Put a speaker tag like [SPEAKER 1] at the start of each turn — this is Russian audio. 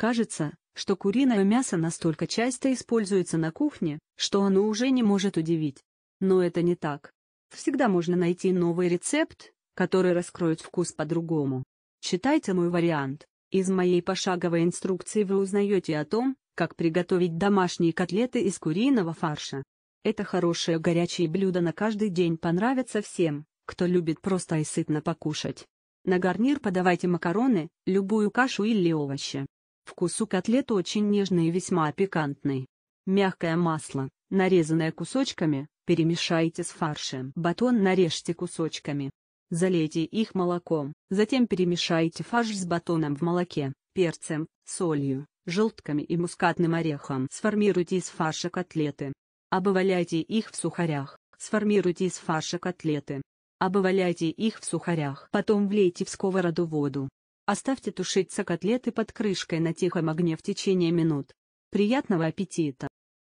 [SPEAKER 1] Кажется, что куриное мясо настолько часто используется на кухне, что оно уже не может удивить. Но это не так. Всегда можно найти новый рецепт, который раскроет вкус по-другому. Читайте мой вариант. Из моей пошаговой инструкции вы узнаете о том, как приготовить домашние котлеты из куриного фарша. Это хорошее горячее блюдо на каждый день понравится всем, кто любит просто и сытно покушать. На гарнир подавайте макароны, любую кашу или овощи. Вкус у котлет очень нежный и весьма пикантный. Мягкое масло, нарезанное кусочками, перемешайте с фаршем. Батон нарежьте кусочками. Залейте их молоком, затем перемешайте фарш с батоном в молоке, перцем, солью, желтками и мускатным орехом. Сформируйте из фарша котлеты. Обваляйте их в сухарях. Сформируйте из фарша котлеты. Обваляйте их в сухарях. Потом влейте в сковороду воду. Оставьте тушиться котлеты под крышкой на тихом огне в течение минут. Приятного аппетита!